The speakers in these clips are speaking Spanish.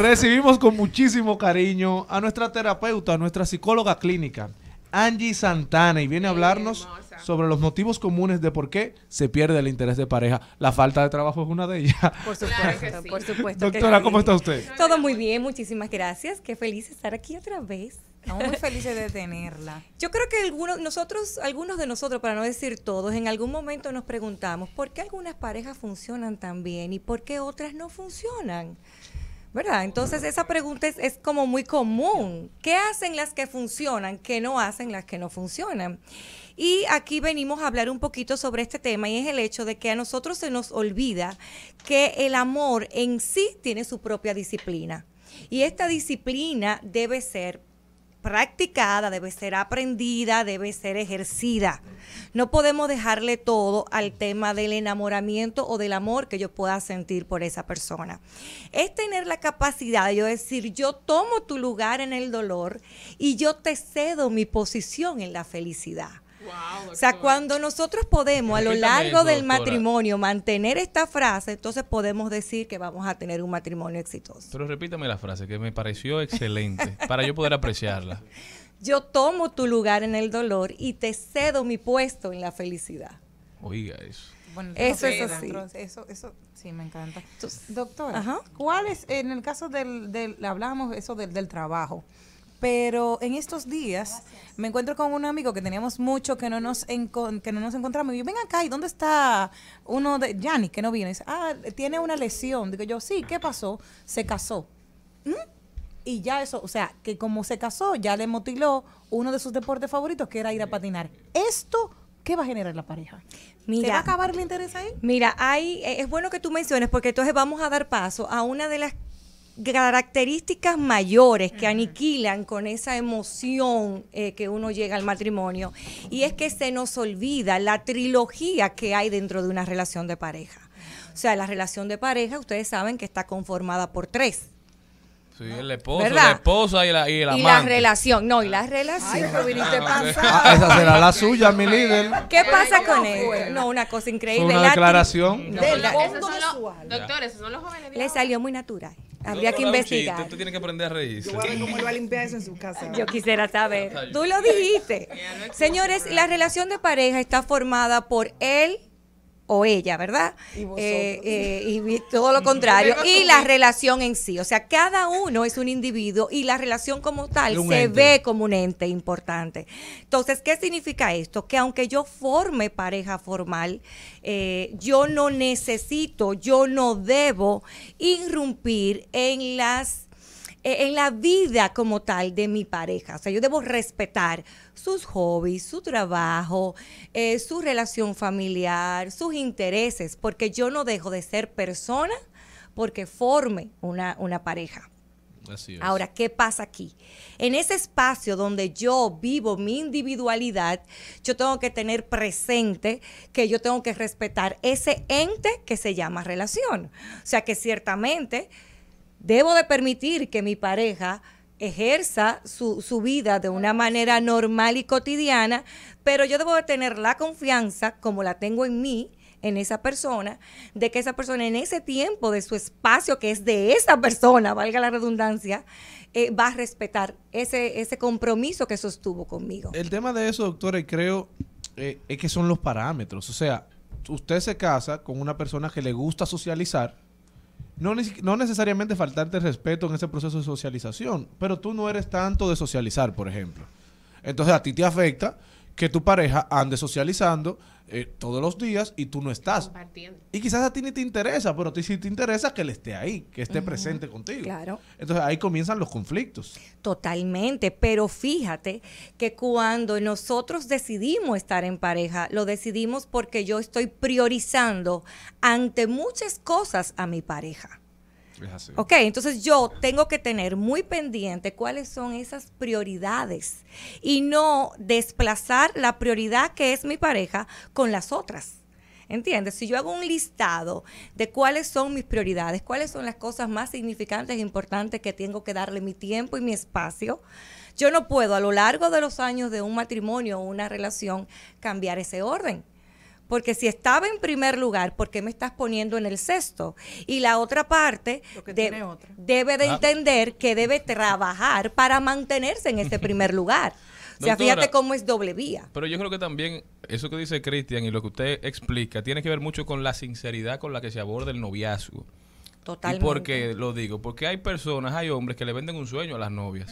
Recibimos con muchísimo cariño a nuestra terapeuta, a nuestra psicóloga clínica, Angie Santana, y viene a hablarnos sobre los motivos comunes de por qué se pierde el interés de pareja. La falta de trabajo es una de ellas. Por supuesto, por supuesto. Doctora, ¿cómo está usted? Todo muy bien, muchísimas gracias. Qué feliz estar aquí otra vez. Estamos muy felices de tenerla. Yo creo que algunos, nosotros, algunos de nosotros, para no decir todos, en algún momento nos preguntamos por qué algunas parejas funcionan tan bien y por qué otras no funcionan. ¿Verdad? Entonces esa pregunta es, como muy común. ¿Qué hacen las que funcionan? ¿Qué no hacen las que no funcionan? Y aquí venimos a hablar un poquito sobre este tema y es el hecho de que a nosotros se nos olvida que el amor en sí tiene su propia disciplina. Y esta disciplina debe ser practicada, debe ser aprendida, debe ser ejercida. No podemos dejarle todo al tema del enamoramiento o del amor que yo pueda sentir por esa persona. Es tener la capacidad de decir, yo tomo tu lugar en el dolor y yo te cedo mi posición en la felicidad o sea, cuando nosotros podemos a lo largo del matrimonio mantener esta frase, entonces podemos decir que vamos a tener un matrimonio exitoso. Pero repítame la frase, que me pareció excelente, para yo poder apreciarla. Yo tomo tu lugar en el dolor y te cedo mi puesto en la felicidad. Oiga eso. eso es así. Eso, sí, me encanta. Doctora, ¿cuál es, en el caso del, del hablábamos eso del, del trabajo, pero en estos días me encuentro con un amigo que teníamos mucho que no nos que no nos encontramos. Y yo, ven acá, ¿y dónde está uno de Yanni que no viene? Dice, ah, tiene una lesión. Digo yo, sí, ¿qué pasó? Se casó. ¿Mm? Y ya eso, o sea, que como se casó, ya le motiló uno de sus deportes favoritos, que era ir a patinar. Esto ¿qué va a generar la pareja? Mira, ¿Te va a acabar el interés ahí? Mira, hay, eh, es bueno que tú menciones porque entonces vamos a dar paso a una de las características mayores que aniquilan con esa emoción eh, que uno llega al matrimonio y es que se nos olvida la trilogía que hay dentro de una relación de pareja. O sea, la relación de pareja, ustedes saben que está conformada por tres. Sí, el esposo, la esposa y la y, y la relación, no, y la ah. relación. Ah. Ah, esa será la suya, mi líder. ¿Qué pasa con él? No, una cosa increíble. Una declaración. esos son los jóvenes. Le salió muy natural. Habría que investigar. tú tienes que aprender a reírse. Yo voy a cómo él va a limpiar eso en su casa. Yo quisiera saber. Tú lo dijiste. Señores, la relación de pareja está formada por él, o ella, ¿verdad? Y, eh, eh, y todo lo contrario. Y la relación en sí. O sea, cada uno es un individuo y la relación como tal se ve como un ente importante. Entonces, ¿qué significa esto? Que aunque yo forme pareja formal, eh, yo no necesito, yo no debo irrumpir en las en la vida como tal de mi pareja. O sea, yo debo respetar sus hobbies, su trabajo, eh, su relación familiar, sus intereses, porque yo no dejo de ser persona porque forme una, una pareja. Ahora, ¿qué pasa aquí? En ese espacio donde yo vivo mi individualidad, yo tengo que tener presente que yo tengo que respetar ese ente que se llama relación. O sea que ciertamente debo de permitir que mi pareja ejerza su, vida de una manera normal y cotidiana, pero yo debo de tener la confianza, como la tengo en mí, en esa persona, de que esa persona en ese tiempo de su espacio, que es de esa persona, valga la redundancia, eh, va a respetar ese, ese compromiso que sostuvo conmigo. El tema de eso, doctora, creo, eh, es que son los parámetros. O sea, usted se casa con una persona que le gusta socializar, no, necesariamente faltarte respeto en ese proceso de socialización, pero tú no eres tanto de socializar, por ejemplo. Entonces a ti te afecta que tu pareja ande socializando eh, todos los días y tú no estás. Y quizás a ti ni te interesa, pero a ti sí te interesa que él esté ahí, que esté presente contigo. Claro. Entonces ahí comienzan los conflictos. Totalmente, pero fíjate que cuando nosotros decidimos estar en pareja, lo decidimos porque yo estoy priorizando ante muchas cosas a mi pareja. Ok, entonces yo tengo que tener muy pendiente cuáles son esas prioridades y no desplazar la prioridad que es mi pareja con las otras. ¿Entiendes? Si yo hago un listado de cuáles son mis prioridades, cuáles son las cosas más significantes e importantes que tengo que darle mi tiempo y mi espacio, yo no puedo a lo largo de los años de un matrimonio o una relación cambiar ese orden. Porque si estaba en primer lugar, ¿por qué me estás poniendo en el sexto? Y la otra parte debe de ah. entender que debe trabajar para mantenerse en este primer lugar. o sea, fíjate cómo es doble vía. Pero yo creo que también eso que dice Cristian y lo que usted explica tiene que ver mucho con la sinceridad con la que se aborda el noviazgo. Totalmente. ¿Y por qué lo digo? Porque hay personas, hay hombres que le venden un sueño a las novias.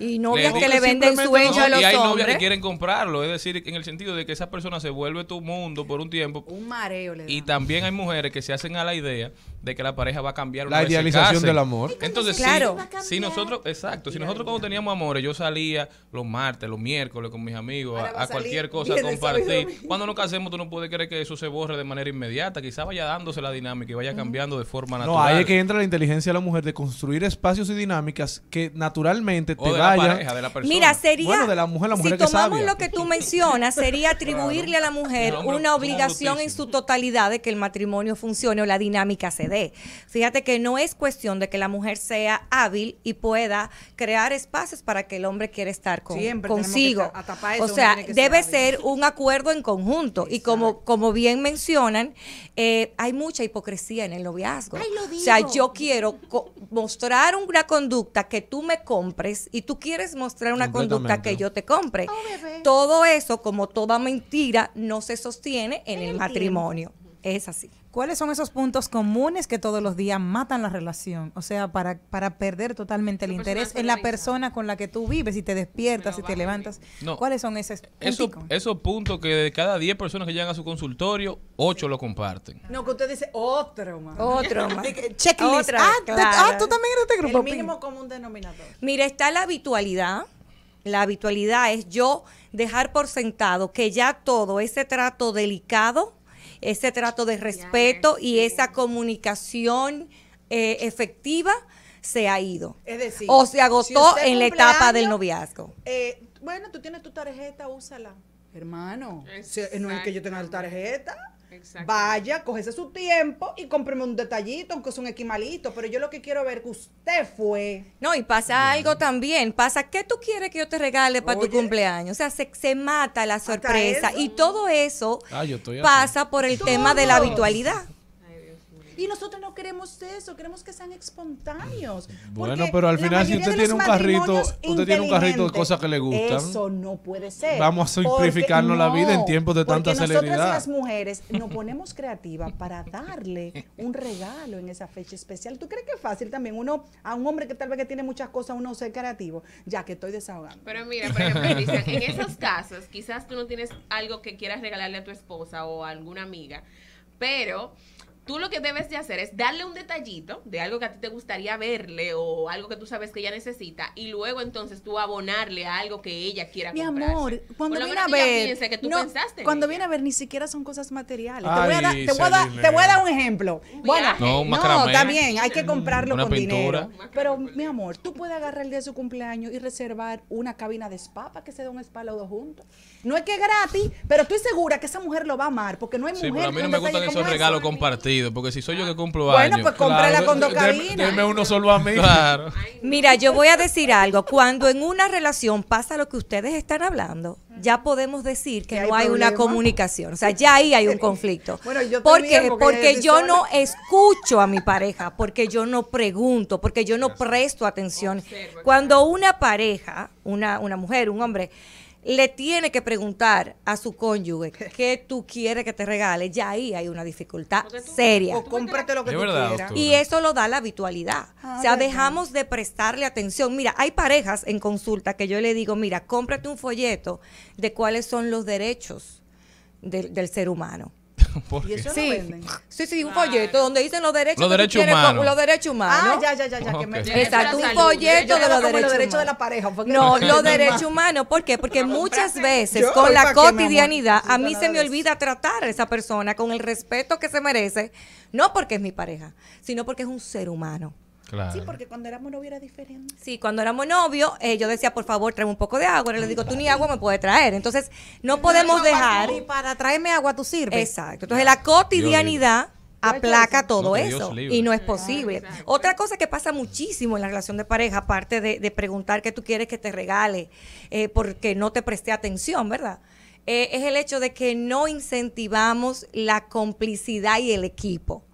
Y novias que le venden sueño a los hombres. Y hay novias que quieren comprarlo. Es decir, en el sentido de que esa persona se vuelve tu mundo por un tiempo. Un mareo le da. Y también hay mujeres que se hacen a la idea de que la pareja va a cambiar. La idealización del amor. Entonces, claro. si, nosotros, exacto, si nosotros cuando teníamos amores, yo salía los martes, los miércoles con mis amigos a, cualquier cosa a compartir. Cuando nos casemos, tú no puedes creer que eso se borre de manera inmediata. Quizá vaya dándose la dinámica y vaya cambiando de forma natural. No, ahí es que entra la inteligencia de la mujer de construir espacios y dinámicas que naturalmente te o La pareja, de la persona. Mira, sería. Bueno, de la mujer, la mujer si tomamos lo que tú mencionas, sería atribuirle a la mujer una obligación en su totalidad de que el matrimonio funcione o la dinámica se Fíjate que no es cuestión de que la mujer sea hábil y pueda crear espacios para que el hombre quiera estar con, consigo. o sea, debe ser, un acuerdo en conjunto. Y como, como bien mencionan, eh, hay mucha hipocresía en el noviazgo. O sea, yo quiero mostrar una conducta que tú me compres y tú quieres mostrar una conducta que yo te compre. Oh, Todo eso, como toda mentira, no se sostiene en el matrimonio. Es así. ¿Cuáles son esos puntos comunes que todos los días matan la relación? O sea, para, para perder totalmente el interés en la persona con la que tú vives, y te despiertas, y te levantas. ¿Cuáles son esos puntos? Esos puntos que de cada 10 personas que llegan a su consultorio, 8 lo comparten. No, que usted dice otro más. Otro más. Checklist. ah, ah tú también eres de grupo. El mínimo común denominador. Mira, está la habitualidad. La habitualidad es yo dejar por sentado que ya todo ese trato delicado ese trato de respeto y esa comunicación eh, efectiva se ha ido. o se agotó en la etapa del noviazgo. Eh, bueno, tú tienes tu tarjeta, úsala. Hermano, no es que yo tenga la tarjeta. Vaya, cógese su tiempo y cómpreme un detallito, aunque es un equimalito, pero yo lo que quiero ver que usted fue. No, y pasa algo también, pasa, ¿qué tú quieres que yo te regale para tu cumpleaños? O sea, se, se mata la sorpresa y todo eso ah, pasa por el tema de la habitualidad. Y nosotros no queremos eso, queremos que sean espontáneos. Bueno, pero al final si usted tiene un carrito, usted tiene un carrito de cosas que le gustan. Eso no puede ser. Vamos a simplificarnos la vida en tiempos de tanta celeridad. Nosotras las mujeres nos ponemos creativas para darle un regalo en esa fecha especial. ¿Tú crees que es fácil también uno a un hombre que tal vez que tiene muchas cosas uno ser creativo? Ya que estoy desahogando. Pero mira, por ejemplo, en esos casos quizás tú no tienes algo que quieras regalarle a tu esposa o a alguna amiga, pero Tú lo que debes de hacer es darle un detallito de algo que a ti te gustaría verle o algo que tú sabes que ella necesita y luego entonces tú abonarle a algo que ella quiera Mi amor, cuando viene a ver, que tú pensaste cuando viene a ver ni siquiera son cosas materiales. te, voy a, dar, un ejemplo. bueno, no, también hay que comprarlo con dinero. Pero mi amor, tú puedes agarrar el día de su cumpleaños y reservar una cabina de spa para que se dé un spa los dos juntos. No es que es gratis, pero estoy segura que esa mujer lo va a amar porque no hay mujer. Sí, pero a mí no me gustan esos regalos compartidos porque si soy yo que cumplo bueno, Bueno, pues cómprala la con Deme uno solo a mí. Mira, yo voy a decir algo. Cuando en una relación pasa lo que ustedes están hablando, ya podemos decir que, no hay, una comunicación. O sea, ya ahí hay un conflicto. Bueno, yo porque porque, porque yo no escucho a mi pareja, porque yo no pregunto, porque yo no presto atención. Cuando una pareja, una, una mujer, un hombre, le tiene que preguntar a su cónyuge qué tú quieres que te regale, ya ahí hay una dificultad seria. O cómprate lo que tú quieras. Y eso lo da la habitualidad. Ah, o sea, dejamos de prestarle atención. Mira, hay parejas en consulta que yo le digo, mira, cómprate un folleto de cuáles son los derechos del ser humano. sí. Sí, un folleto donde dicen los derechos, humanos. Los derechos humanos. Ah, ya, ya, ya, ya. un folleto de los derechos de la No, los derechos humanos. ¿Por qué? Porque muchas veces con la cotidianidad a mí se me olvida tratar a esa persona con el respeto que se merece. No porque es mi pareja, sino porque es un ser humano. Sí, porque cuando éramos novios era diferente. Sí, cuando éramos novio, eh, yo decía, por favor, tráeme un poco de agua. Y le digo, tú ni agua me puedes traer. Entonces, no podemos dejar. Y para traerme agua tú sirves. Exacto. Entonces, la cotidianidad aplaca todo eso y no es posible. Otra cosa que pasa muchísimo en la relación de pareja, aparte de, preguntar qué tú quieres que te regale eh, porque no te presté atención, ¿verdad? Eh, es el hecho de que no incentivamos la complicidad y el equipo.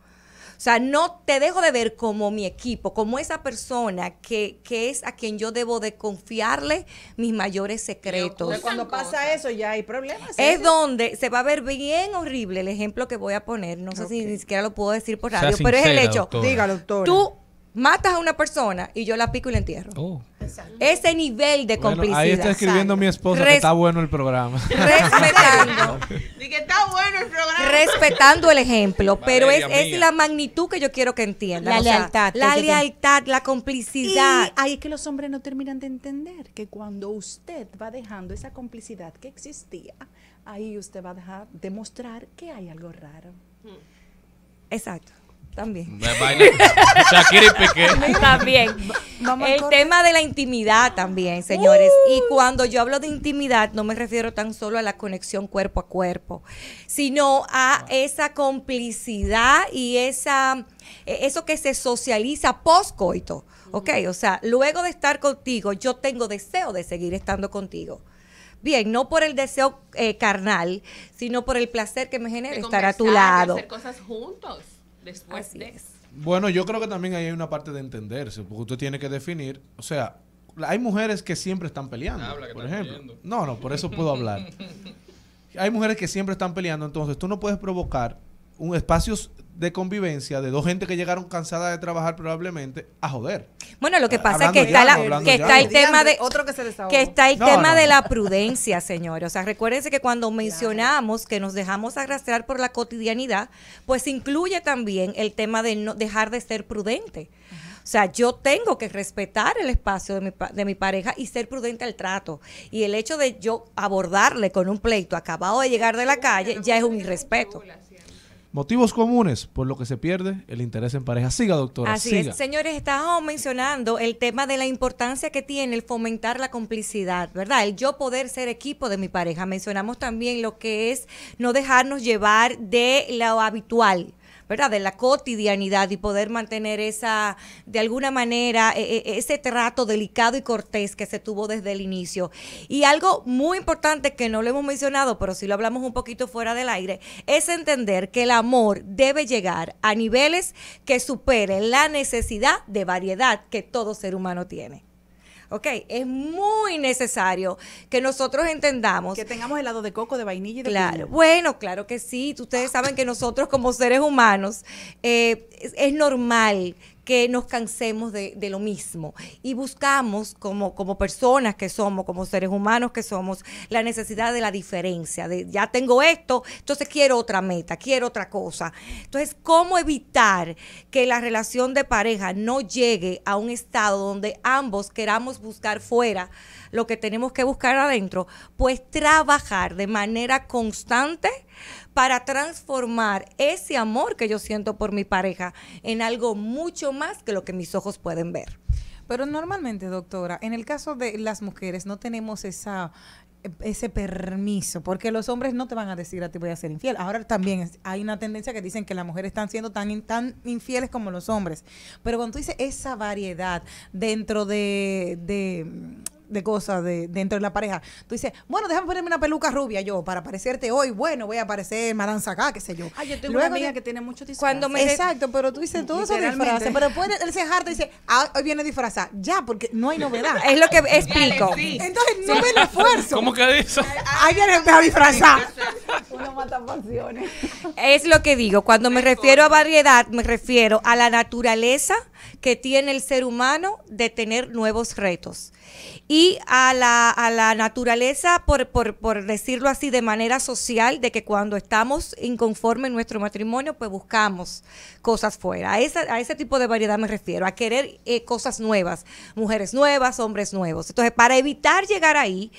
O sea, no te dejo de ver como mi equipo, como esa persona que, que es a quien yo debo de confiarle mis mayores secretos. Pero cuando pasa eso ya hay problemas. Es ¿eh? donde se va a ver bien horrible el ejemplo que voy a poner. No sé si ni siquiera lo puedo decir por radio, pero es el hecho. Diga, doctor. Tú matas a una persona y yo la pico y la entierro. Oh. Ese nivel de complicidad. ahí está escribiendo mi esposa que está bueno el programa. Respetando. que está bueno el programa. Respetando el ejemplo, pero es, la magnitud que yo quiero que entiendan. La lealtad. La lealtad, la complicidad. Y ahí es que los hombres no terminan de entender que cuando usted va dejando esa complicidad que existía, ahí usted va a dejar demostrar que hay algo raro. Exacto también. y También. El tema de la intimidad también, señores. Y uh. cuando yo hablo de intimidad, no me refiero tan solo a la conexión cuerpo a cuerpo, sino a esa complicidad y esa e-, eso que se socializa postcoito coito. Ok, o sea, luego de estar contigo, yo tengo deseo de seguir estando contigo. Bien, no por el deseo eh, carnal, sino por el placer que me genera estar a tu lado. hacer cosas juntos después Bueno, yo creo que también ahí hay una parte de entenderse, porque usted tiene que definir, o sea, hay mujeres que siempre están peleando, por ejemplo. No, no, por eso puedo hablar. hay mujeres que siempre están peleando, entonces tú no puedes provocar un espacio de convivencia de dos gente que llegaron cansada de trabajar probablemente a joder. Bueno, lo que pasa es que está, que está el tema de otro que, que está el tema de la prudencia, señores. O sea, recuérdense que cuando mencionamos que nos dejamos arrastrar por la cotidianidad, pues incluye también el tema de no dejar de ser prudente. O sea, yo tengo que respetar el espacio de mi, de mi pareja y ser prudente al trato. Y el hecho de yo abordarle con un pleito acabado de llegar de la calle ya es un irrespeto. Motivos comunes por lo que se pierde el interés en pareja. Siga, doctora. Así es. Señores, estábamos mencionando el tema de la importancia que tiene el fomentar la complicidad, ¿verdad? El yo poder ser equipo de mi pareja. Mencionamos también lo que es no dejarnos llevar de lo habitual ¿verdad? De la cotidianidad y poder mantener esa, de alguna manera, e, e, ese trato delicado y cortés que se tuvo desde el inicio. Y algo muy importante que no lo hemos mencionado, pero sí lo hablamos un poquito fuera del aire, es entender que el amor debe llegar a niveles que superen la necesidad de variedad que todo ser humano tiene. Ok, es muy necesario que nosotros entendamos. Que tengamos helado de coco, de vainilla y de Claro, bueno, claro que sí. Ustedes saben que nosotros como seres humanos eh, es normal que nos cansemos de, de, lo mismo. Y buscamos, como, como personas que somos, como seres humanos que somos, la necesidad de la diferencia, de ya tengo esto, entonces quiero otra meta, quiero otra cosa. Entonces, ¿cómo evitar que la relación de pareja no llegue a un estado donde ambos queramos buscar fuera lo que tenemos que buscar adentro? Pues trabajar de manera constante para transformar ese amor que yo siento por mi pareja en algo mucho más que lo que mis ojos pueden ver. Pero normalmente, doctora, en el caso de las mujeres no tenemos esa eh, ese permiso, porque los hombres no te van a decir a ti voy a ser infiel. Ahora también hay una tendencia que dicen que las mujeres están siendo tan, tan infieles como los hombres. Pero cuando tú dices esa variedad dentro de de cosas de, dentro de la pareja. Tú dices, bueno, déjame ponerme una peluca rubia yo para parecerte hoy. Bueno, voy a parecer Maranza acá, qué sé yo. Ay, yo tengo Luego, una amiga que tiene mucho disfraz Exacto, pero tú dices todo eso disfraz. Pero puede él se y dice, ah, hoy viene disfrazada. Ya, porque no hay novedad. es lo que explico. Entonces, no sí. me esfuerzo. ¿Cómo que dice? Alguien viene a disfrazar. Uno mata pasiones. Es lo que digo. Cuando me refiero a variedad, me refiero a la naturaleza que tiene el ser humano de tener nuevos retos y a la, a la naturaleza, por, por, decirlo así, de manera social, de que cuando estamos inconformes en nuestro matrimonio, pues buscamos cosas fuera. A, a ese tipo de variedad me refiero, a querer eh, cosas nuevas, mujeres nuevas, hombres nuevos. Entonces, para evitar llegar ahí,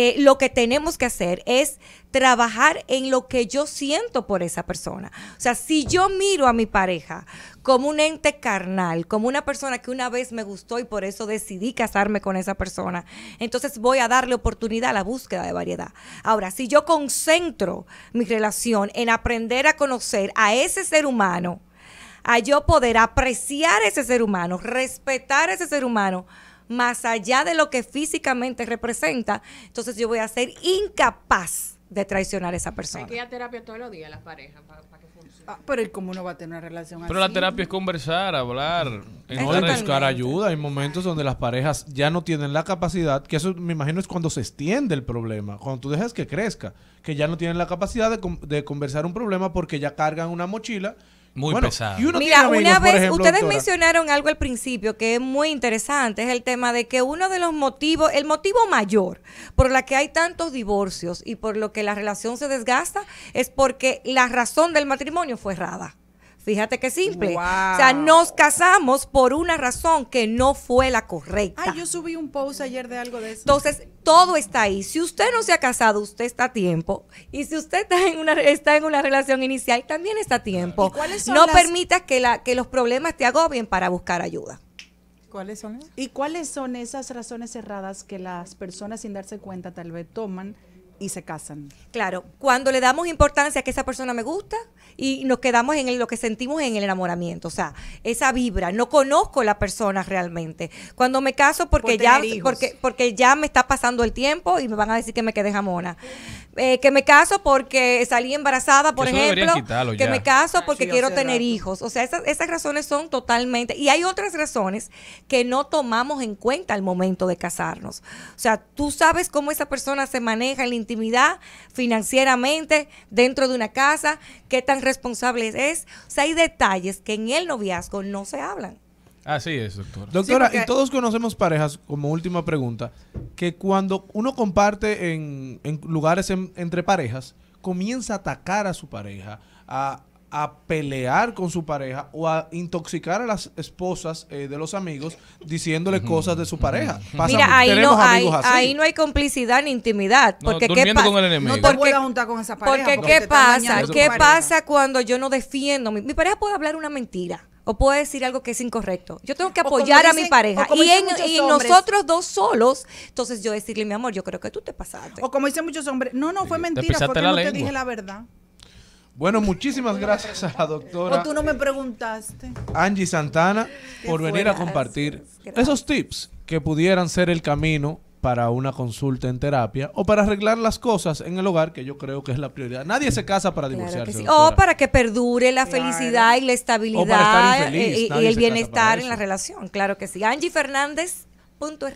eh, lo que tenemos que hacer es trabajar en lo que yo siento por esa persona. O sea, si yo miro a mi pareja como un ente carnal, como una persona que una vez me gustó y por eso decidí casarme con esa persona, entonces voy a darle oportunidad a la búsqueda de variedad. Ahora, si yo concentro mi relación en aprender a conocer a ese ser humano, a yo poder apreciar ese ser humano, respetar ese ser humano, más allá de lo que físicamente representa, entonces yo voy a ser incapaz de traicionar a esa persona. Hay que ir a terapia todos los días las parejas para, que funcione. Ah, pero cómo no va a tener una relación Pero la terapia es conversar, hablar, buscar ayuda. Hay momentos donde las parejas ya no tienen la capacidad, que eso me imagino es cuando se extiende el problema, cuando tú dejas que crezca, que ya no tienen la capacidad de, de conversar un problema porque ya cargan una mochila muy pesado. Mira, una vez, ustedes mencionaron algo al principio que es muy interesante, es el tema de que uno de los motivos, el motivo mayor por la que hay tantos divorcios y por lo que la relación se desgasta es porque la razón del matrimonio fue errada. Fíjate qué simple. O sea, nos casamos por una razón que no fue la correcta. Ah, yo subí un post ayer de algo de eso. Entonces, todo está ahí. Si usted no se ha casado, usted está a tiempo. Y si usted está en una, está en una relación inicial, también está a tiempo. No permitas que, la, que los problemas te agobien para buscar ayuda. ¿Cuáles son? ¿Y cuáles son esas razones cerradas que las personas sin darse cuenta tal vez toman y se casan. Claro, cuando le damos importancia a que esa persona me gusta y nos quedamos en lo que sentimos en el enamoramiento, o sea, esa vibra, no conozco la persona realmente. Cuando me caso porque ya porque porque ya me está pasando el tiempo y me van a decir que me quedé jamona. Eh, que me caso porque salí embarazada, por ejemplo, que me caso ah, porque quiero tener hijos. O sea, esas, razones son totalmente... Y hay otras razones que no tomamos en cuenta al momento de casarnos. O sea, tú sabes cómo esa persona se maneja en la intimidad financieramente dentro de una casa, qué tan responsable es. O sea, hay detalles que en el noviazgo no se hablan. Así es, doctora. Doctora, y todos conocemos parejas, como última pregunta, que cuando uno comparte en, lugares entre parejas, comienza a atacar a su pareja, a a pelear con su pareja o a intoxicar a las esposas eh, de los amigos diciéndole cosas de su pareja. Mira, ahí no, hay, ahí no hay complicidad ni intimidad. Porque no, te porque, a juntar con esa pareja. Porque, ¿qué pasa? ¿Qué pasa cuando yo no defiendo? Mi, pareja puede hablar una mentira o puede decir algo que es incorrecto. Yo tengo que apoyar a mi pareja. Y, nosotros dos solos, entonces yo decirle, mi amor, yo creo que tú te pasaste. O como dicen muchos hombres, no, no, fue mentira, porque no te dije la verdad. Bueno, muchísimas gracias a la doctora. O tú no me preguntaste. Angie Santana por venir a compartir esos tips que pudieran ser el camino para una consulta en terapia o para arreglar las cosas en el hogar, que yo creo que es la prioridad. Nadie se casa para divorciarse. O para que perdure la felicidad y la estabilidad eh, y, el bienestar en la relación. Claro que sí. Angie Fernández. Punto